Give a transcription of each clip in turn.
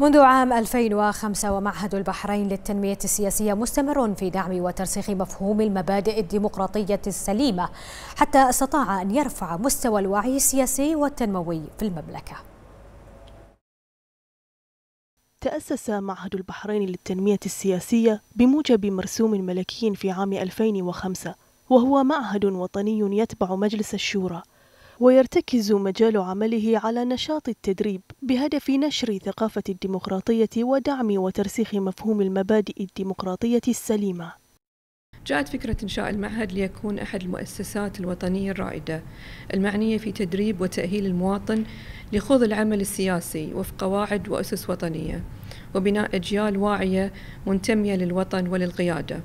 منذ عام 2005 ومعهد البحرين للتنمية السياسية مستمر في دعم وترسيخ مفهوم المبادئ الديمقراطية السليمة حتى استطاع أن يرفع مستوى الوعي السياسي والتنموي في المملكة تأسس معهد البحرين للتنمية السياسية بموجب مرسوم ملكي في عام 2005 وهو معهد وطني يتبع مجلس الشورى ويرتكز مجال عمله على نشاط التدريب بهدف نشر ثقافة الديمقراطية ودعم وترسيخ مفهوم المبادئ الديمقراطية السليمة. جاءت فكرة إنشاء المعهد ليكون أحد المؤسسات الوطنية الرائدة المعنية في تدريب وتأهيل المواطن لخوض العمل السياسي وفق قواعد وأسس وطنية وبناء أجيال واعية منتمية للوطن وللقيادة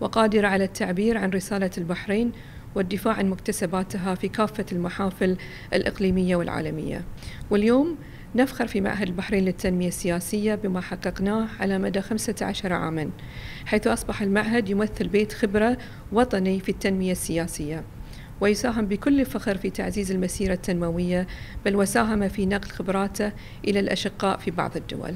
وقادرة على التعبير عن رسالة البحرين والدفاع عن مكتسباتها في كافة المحافل الإقليمية والعالمية واليوم نفخر في معهد البحرين للتنمية السياسية بما حققناه على مدى 15 عاما حيث أصبح المعهد يمثل بيت خبرة وطني في التنمية السياسية ويساهم بكل فخر في تعزيز المسيرة التنموية بل وساهم في نقل خبراته إلى الأشقاء في بعض الدول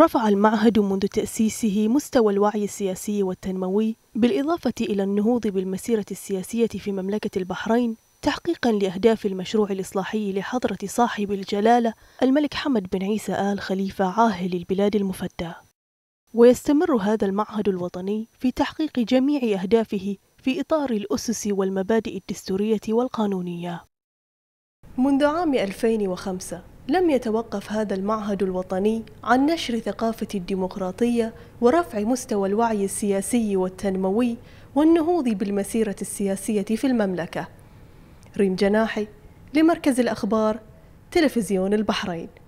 رفع المعهد منذ تأسيسه مستوى الوعي السياسي والتنموي بالإضافة إلى النهوض بالمسيرة السياسية في مملكة البحرين تحقيقا لأهداف المشروع الإصلاحي لحضرة صاحب الجلالة الملك حمد بن عيسى آل خليفة عاهل البلاد المفدى ويستمر هذا المعهد الوطني في تحقيق جميع أهدافه في إطار الأسس والمبادئ الدستورية والقانونية منذ عام 2005 لم يتوقف هذا المعهد الوطني عن نشر ثقافة الديمقراطية ورفع مستوى الوعي السياسي والتنموي والنهوض بالمسيرة السياسية في المملكة ريم جناحي لمركز الأخبار تلفزيون البحرين